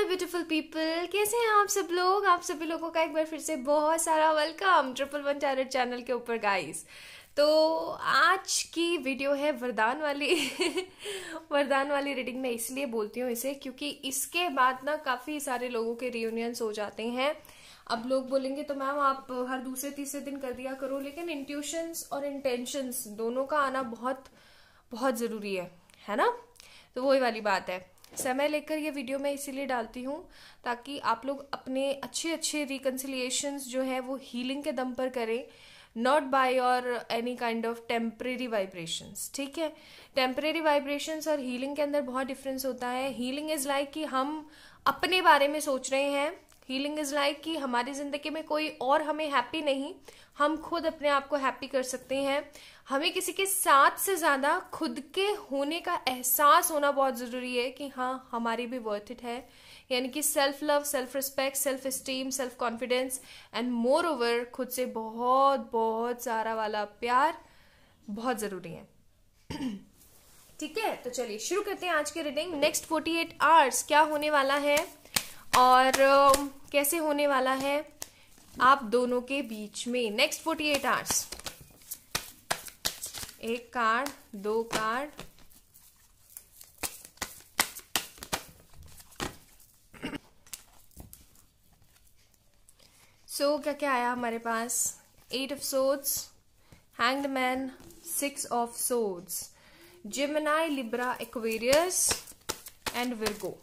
My beautiful people कैसे हैं आप सब लोग आप सभी लोगों का एक बार फिर से बहुत सारा welcome triple one tarot channel के ऊपर गाइस तो आज की वीडियो है वरदान वाली वरदान वाली रीडिंग मैं इसलिए बोलती हूँ इसे क्योंकि इसके बाद ना काफ़ी सारे लोगों के रियूनियंस हो जाते हैं अब लोग बोलेंगे तो मैम आप हर दूसरे तीसरे दिन कर दिया करो लेकिन इंट्यूशंस और इंटेंशंस दोनों का आना बहुत बहुत ज़रूरी है है ना तो वही वाली बात है समय लेकर ये वीडियो मैं इसीलिए डालती हूँ ताकि आप लोग अपने अच्छे अच्छे रिकन्सिलियेशंस जो है वो हीलिंग के दम पर करें नॉट बाय और any kind of temporary vibrations ठीक है टेम्परेरी वाइब्रेशंस और हीलिंग के अंदर बहुत डिफरेंस होता है हीलिंग इज़ लाइक कि हम अपने बारे में सोच रहे हैं हीलिंग इज़ लाइक कि हमारी ज़िंदगी में कोई और हमें हैप्पी नहीं हम खुद अपने आप को हैप्पी कर सकते हैं हमें किसी के साथ से ज़्यादा खुद के होने का एहसास होना बहुत ज़रूरी है कि हाँ हमारी भी वर्थ इट है यानी कि self love self respect self esteem self confidence and moreover खुद से बहुत बहुत सारा वाला प्यार बहुत ज़रूरी है ठीक है तो चलिए शुरू करते हैं आज की रीडिंग नेक्स्ट 48 आवर्स क्या होने वाला है और कैसे होने वाला है आप दोनों के बीच में नेक्स्ट फोर्टी एट आवर्स एक कार्ड दो कार्ड सो so, क्या क्या आया हमारे पास eight of swords hang man six of swords Gemini Libra Aquarius and Virgo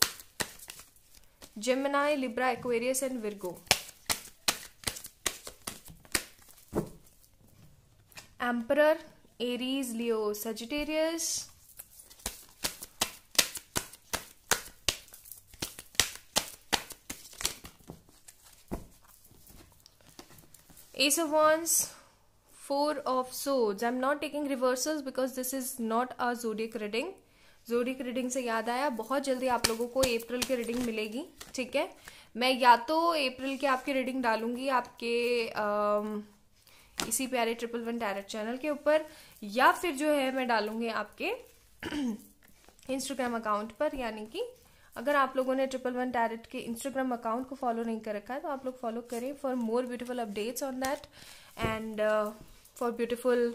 Gemini, Libra, Aquarius, and Virgo. Emperor, Aries, Leo, Sagittarius. Ace of Wands, Four of Swords. I'm not taking reversals because this is not a zodiac reading. की reading से याद आया बहुत जल्दी आप लोगों को अप्रैल की रीडिंग मिलेगी ठीक है मैं या तो अप्रैल की आपकी रीडिंग डालूंगी आपके आ, इसी प्यारे ट्रिपल वन डायरेक्ट चैनल के ऊपर या फिर जो है मैं डालूंगी आपके इंस्टाग्राम अकाउंट पर यानी कि अगर आप लोगों ने ट्रिपल वन डायरेक्ट के इंस्टाग्राम अकाउंट को फॉलो नहीं कर रखा है तो आप लोग फॉलो करें for more beautiful updates on that and for beautiful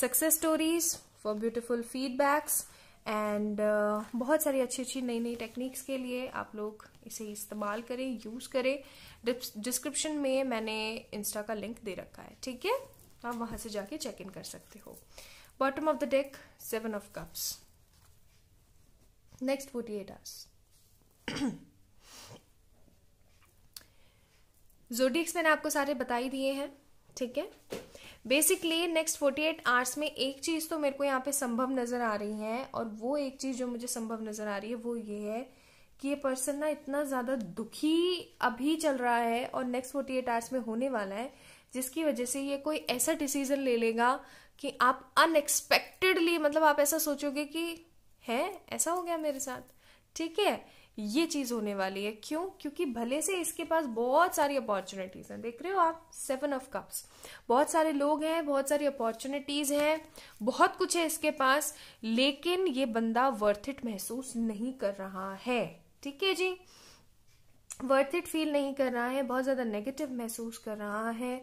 success stories for beautiful feedbacks and uh, बहुत सारी अच्छी अच्छी नई नई टेक्निक्स के लिए आप लोग इसे इस्तेमाल करें यूज़ करें डिस्क्रिप्शन में मैंने इंस्टा का लिंक दे रखा है ठीक है आप वहाँ से जाके चेक इन कर सकते हो bottom of the deck seven of cups next forty eight hours zodiacs मैंने आपको सारे बता ही दिए हैं ठीक है basically next forty eight hours में एक चीज़ तो मेरे को यहाँ पे संभव नज़र आ रही है और वो एक चीज़ जो मुझे संभव नज़र आ रही है वो ये है कि ये पर्सन ना इतना ज़्यादा दुखी अभी चल रहा है और नेक्स्ट फोर्टी एट आवर्स में होने वाला है जिसकी वजह से ये कोई ऐसा डिसीजन ले लेगा कि आप अनएक्सपेक्टेडली मतलब आप ऐसा सोचोगे कि है ऐसा हो गया मेरे साथ ठीक है ये चीज होने वाली है क्यों क्योंकि भले से इसके पास बहुत सारी अपॉर्चुनिटीज हैं देख रहे हो आप सेवन ऑफ कप्स बहुत सारे लोग हैं बहुत सारी अपॉर्चुनिटीज हैं बहुत कुछ है इसके पास लेकिन ये बंदा वर्थ इट महसूस नहीं कर रहा है ठीक है जी वर्थ इट फील नहीं कर रहा है बहुत ज्यादा नेगेटिव महसूस कर रहा है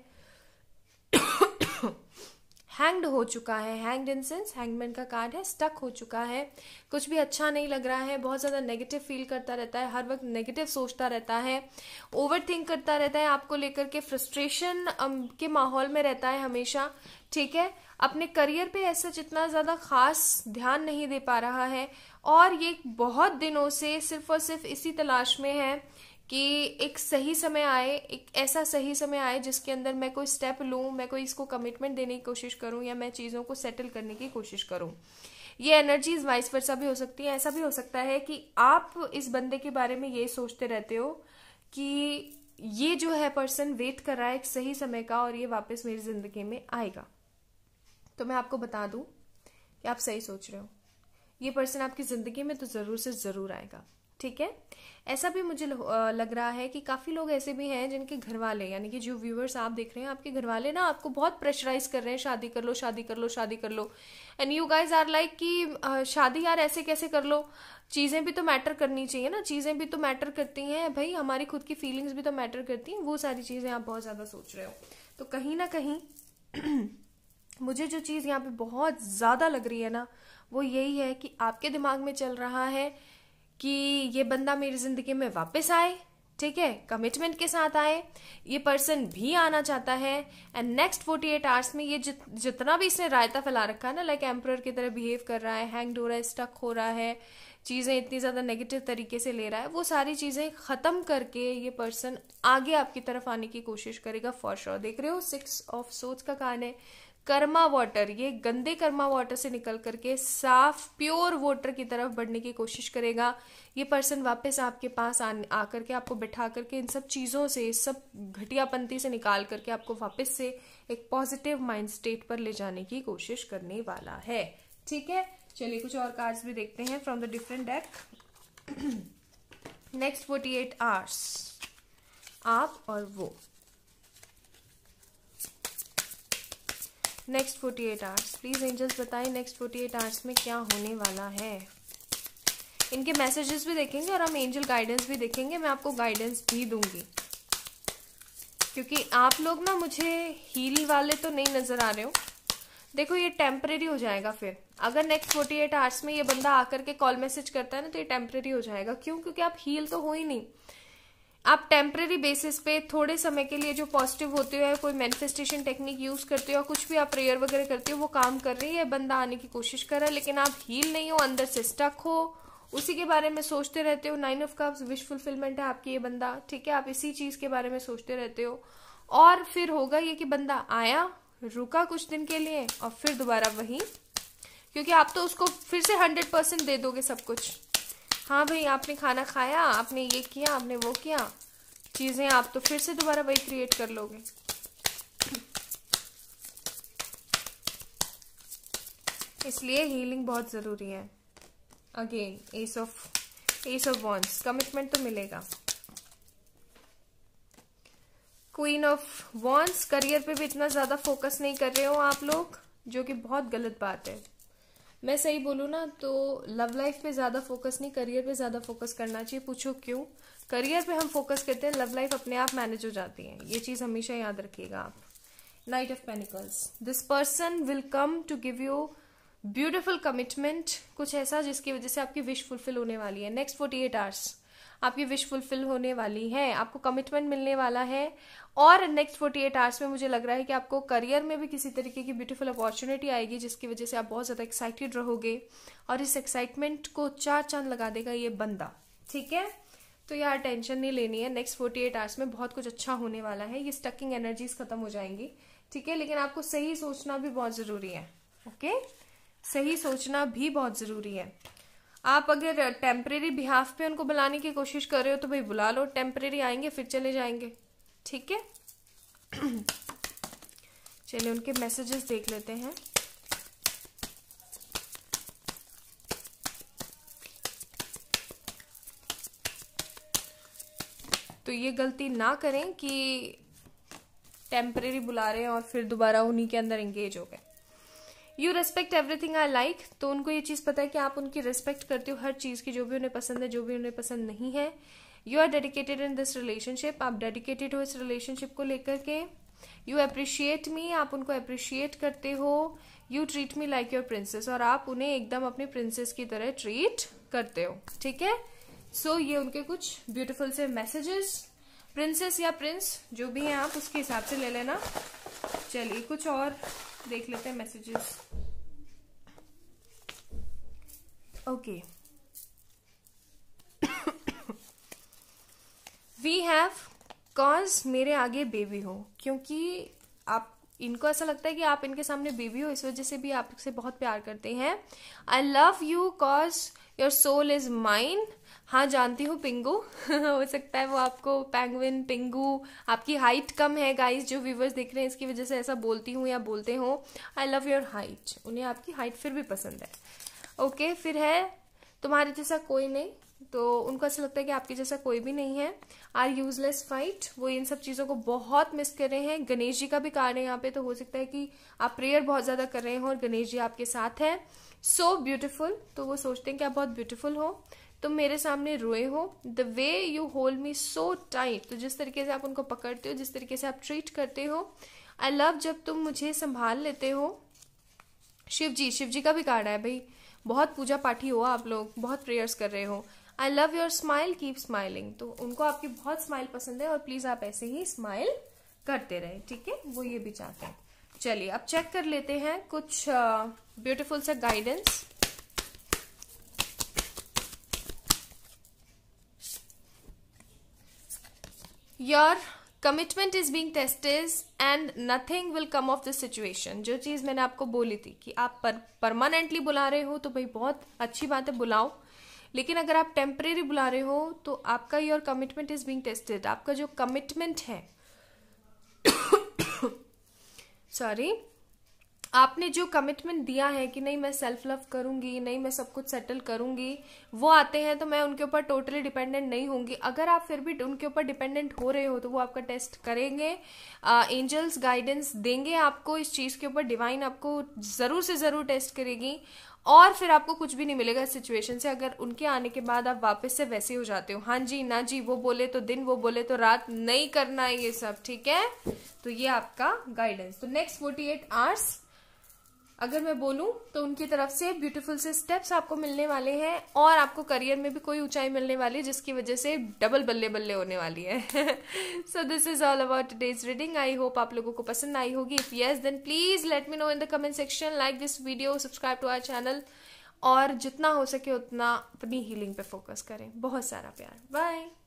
हैंग्ड हो चुका है हैंग्ड इन सेंस हैंगमैन का कार्ड है स्टक हो चुका है कुछ भी अच्छा नहीं लग रहा है बहुत ज़्यादा नेगेटिव फील करता रहता है हर वक्त नेगेटिव सोचता रहता है ओवर थिंक करता रहता है आपको लेकर के फ्रस्ट्रेशन के माहौल में रहता है हमेशा ठीक है अपने करियर पे ऐसा जितना ज़्यादा खास ध्यान नहीं दे पा रहा है और ये बहुत दिनों से सिर्फ और सिर्फ इसी तलाश में है कि एक सही समय आए एक ऐसा सही समय आए जिसके अंदर मैं कोई स्टेप लूँ मैं कोई इसको कमिटमेंट देने की कोशिश करूँ या मैं चीज़ों को सेटल करने की कोशिश करूँ ये एनर्जीज वाइस वर्सा भी हो सकती है ऐसा भी हो सकता है कि आप इस बंदे के बारे में ये सोचते रहते हो कि ये जो है पर्सन वेट कर रहा है एक सही समय का और ये वापस मेरी जिंदगी में आएगा तो मैं आपको बता दूं कि आप सही सोच रहे हो ये पर्सन आपकी जिंदगी में तो जरूर से जरूर आएगा ठीक है ऐसा भी मुझे लग रहा है कि काफ़ी लोग ऐसे भी हैं जिनके घर वाले यानी कि जो व्यूवर्स आप देख रहे हैं आपके घर वाले ना आपको बहुत प्रेशराइज कर रहे हैं शादी कर लो शादी कर लो शादी कर लो and you guys are like कि शादी यार ऐसे कैसे कर लो चीज़ें भी तो मैटर करनी चाहिए ना चीज़ें भी तो मैटर करती हैं भाई हमारी खुद की फीलिंग्स भी तो मैटर करती हैं वो सारी चीज़ें आप बहुत ज़्यादा सोच रहे हो तो कहीं ना कहीं मुझे जो चीज़ यहाँ पे बहुत ज़्यादा लग रही है ना वो यही है कि आपके दिमाग में चल रहा है कि ये बंदा मेरी ज़िंदगी में वापस आए ठीक है कमिटमेंट के साथ आए ये पर्सन भी आना चाहता है and next forty eight hours में ये जित, जितना भी इसने रायता फैला रखा है ना लाइक एम्प्रर की तरह बिहेव कर रहा है हैंग हो रहा है स्टक हो रहा है चीज़ें इतनी ज़्यादा नेगेटिव तरीके से ले रहा है वो सारी चीज़ें ख़त्म करके ये पर्सन आगे आपकी तरफ आने की कोशिश करेगा फॉर श्योर देख रहे हो सिक्स ऑफ सोच का कारण है कर्मा वाटर ये गंदे कर्मा वाटर से निकल करके साफ प्योर वाटर की तरफ बढ़ने की कोशिश करेगा ये पर्सन वापस आपके पास आ आकर के आपको बैठा करके इन सब चीज़ों से सब घटियापंथी से निकाल करके आपको वापस से एक पॉजिटिव माइंड स्टेट पर ले जाने की कोशिश करने वाला है ठीक है चलिए कुछ और कार्ड्स भी देखते हैं from the different deck next forty eight hours आप और वो next forty eight hours please angels बताएं नेक्स्ट फोर्टी एट आवर्स में क्या होने वाला है इनके मैसेजेस भी देखेंगे और हम एंजल गाइडेंस भी देखेंगे मैं आपको गाइडेंस भी दूंगी क्योंकि आप लोग ना मुझे हील वाले तो नहीं नज़र आ रहे हो देखो ये टेम्परेरी हो जाएगा फिर अगर नेक्स्ट फोर्टी एट आवर्स में ये बंदा आकर के कॉल मैसेज करता है ना तो ये टेम्परेरी हो जाएगा क्यों क्योंकि आप हील तो हो ही नहीं आप टेम्प्रेरी बेसिस पे थोड़े समय के लिए जो पॉजिटिव होते हो कोई मैनिफेस्टेशन टेक्निक यूज करते हो या कुछ भी आप प्रेयर वगैरह करते हो वो काम कर रही है बंदा आने की कोशिश कर रहा है लेकिन आप हील नहीं हो अंदर से स्टक हो उसी के बारे में सोचते रहते हो nine of cups wish fulfilment है आपकी ये बंदा ठीक है आप इसी चीज के बारे में सोचते रहते हो और फिर होगा ये कि बंदा आया रुका कुछ दिन के लिए और फिर दोबारा वही क्योंकि आप तो उसको फिर से हंड्रेड परसेंट दे दोगे सब कुछ हाँ भाई आपने खाना खाया आपने ये किया आपने वो किया चीज़ें आप तो फिर से दोबारा वही क्रिएट कर लोगे इसलिए हीलिंग बहुत ज़रूरी है again ace of ace of wands commitment तो मिलेगा क्वीन ऑफ वॉन्स करियर पे भी इतना ज़्यादा फोकस नहीं कर रहे हो आप लोग जो कि बहुत गलत बात है मैं सही बोलूँ ना तो लव लाइफ पे ज़्यादा फोकस नहीं करियर पे ज़्यादा फोकस करना चाहिए पूछो क्यों करियर पे हम फोकस करते हैं लव लाइफ अपने आप मैनेज हो जाती है ये चीज़ हमेशा याद रखिएगा आप knight of pentacles this person will come to give you beautiful commitment कुछ ऐसा जिसकी वजह से आपकी विश फुलफिल होने वाली है नेक्स्ट फोर्टी एट आवर्स आपकी विश फुलफिल होने वाली है आपको कमिटमेंट मिलने वाला है और नेक्स्ट फोर्टी एट आवर्स में मुझे लग रहा है कि आपको करियर में भी किसी तरीके की ब्यूटीफुल अपॉर्चुनिटी आएगी जिसकी वजह से आप बहुत ज़्यादा एक्साइटेड रहोगे और इस एक्साइटमेंट को चार चांद लगा देगा ये बंदा ठीक है तो यार टेंशन नहीं लेनी है नेक्स्ट फोर्टी एट आवर्स में बहुत कुछ अच्छा होने वाला है ये स्टकिंग एनर्जीज खत्म हो जाएंगी ठीक है लेकिन आपको सही सोचना भी बहुत ज़रूरी है ओके सही सोचना भी बहुत ज़रूरी है आप अगर टेम्परेरी बिहाफ पे उनको बुलाने की कोशिश कर रहे हो तो भाई बुला लो टेम्परेरी आएंगे फिर चले जाएंगे ठीक है चलिए उनके मैसेजेस देख लेते हैं तो ये गलती ना करें कि टेम्परेरी बुला रहे हैं और फिर दोबारा उन्हीं के अंदर एंगेज हो गए you respect everything I like तो उनको ये चीज़ पता है कि आप उनकी रिस्पेक्ट करते हो हर चीज़ की जो भी उन्हें पसंद है जो भी उन्हें पसंद नहीं है you are dedicated in this relationship आप डेडिकेटेड हो इस रिलेशनशिप को लेकर के यू अप्रिशिएट मी आप उनको अप्रिशिएट करते हो you treat me like your princess और आप उन्हें एकदम अपने प्रिंसेस की तरह ट्रीट करते हो ठीक है सो so, ये उनके कुछ ब्यूटिफुल से मैसेजेस प्रिंसेस या प्रिंस जो भी हैं आप उसके हिसाब से ले लेना चलिए कुछ और देख लेते हैं messages okay we have cause मेरे आगे बेबी हो क्योंकि आप इनको ऐसा लगता है कि आप इनके सामने बेबी हो इस वजह से भी आपसे बहुत प्यार करते हैं I love you cause your soul is mind हाँ जानती हूँ पिंगू हो सकता है वो आपको पेंगुइन पिंगू आपकी हाइट कम है गाइस जो व्यूवर्स देख रहे हैं इसकी वजह से ऐसा बोलती हूँ या बोलते हो आई लव योर हाइट उन्हें आपकी हाइट फिर भी पसंद है ओके okay, फिर है तुम्हारे जैसा कोई नहीं तो उनको ऐसा लगता है कि आपके जैसा कोई भी नहीं है आर यूजलेस फाइट वो इन सब चीज़ों को बहुत मिस कर रहे हैं गणेश जी का भी कारण है यहाँ पे तो हो सकता है कि आप प्रेयर बहुत ज़्यादा कर रहे हो और गणेश जी आपके साथ हैं सो so तो वो सोचते हैं कि आप बहुत ब्यूटिफुल हो तुम मेरे सामने रोए हो the way you hold me so tight तो जिस तरीके से आप उनको पकड़ते हो जिस तरीके से आप ट्रीट करते हो आई लव जब तुम मुझे संभाल लेते हो शिव जी शिव जी का भी कार्ड है भाई बहुत पूजा पाठी हो आप लोग बहुत प्रेयर्स कर रहे हो I love your smile keep smiling तो उनको आपकी बहुत स्माइल पसंद है और प्लीज आप ऐसे ही स्माइल करते रहे ठीक है वो ये भी चाहते हैं चलिए अब चेक कर लेते हैं कुछ ब्यूटिफुल uh, सा guidance your commitment is being tested and nothing will come of this situation जो चीज़ मैंने आपको बोली थी कि आप परमानेंटली बुला रहे हो तो भाई बहुत अच्छी बात है बुलाओ लेकिन अगर आप टेम्परेरी बुला रहे हो तो आपका your commitment is being tested आपका जो कमिटमेंट है सॉरी आपने जो कमिटमेंट दिया है कि नहीं मैं सेल्फ लव करूंगी नहीं मैं सब कुछ सेटल करूंगी वो आते हैं तो मैं उनके ऊपर टोटली डिपेंडेंट नहीं होंगी अगर आप फिर भी उनके ऊपर डिपेंडेंट हो रहे हो तो वो आपका टेस्ट करेंगे एंजल्स uh, गाइडेंस देंगे आपको इस चीज़ के ऊपर डिवाइन आपको ज़रूर से ज़रूर टेस्ट करेगी और फिर आपको कुछ भी नहीं मिलेगा इस सिचुएशन से अगर उनके आने के बाद आप वापस से वैसे हो जाते हो हाँ जी ना जी वो बोले तो दिन वो बोले तो रात नहीं करना है ये सब ठीक है तो ये आपका गाइडेंस तो नेक्स्ट फोर्टी एट आवर्स अगर मैं बोलूँ तो उनकी तरफ से ब्यूटीफुल से स्टेप्स आपको मिलने वाले हैं और आपको करियर में भी कोई ऊंचाई मिलने वाली है जिसकी वजह से डबल बल्ले बल्ले होने वाली है so this is all about today's reading I hope आप लोगों को पसंद आई होगी if yes then please let me know in the comment section like this video subscribe to our channel और जितना हो सके उतना अपनी हीलिंग पे फोकस करें बहुत सारा प्यार बाय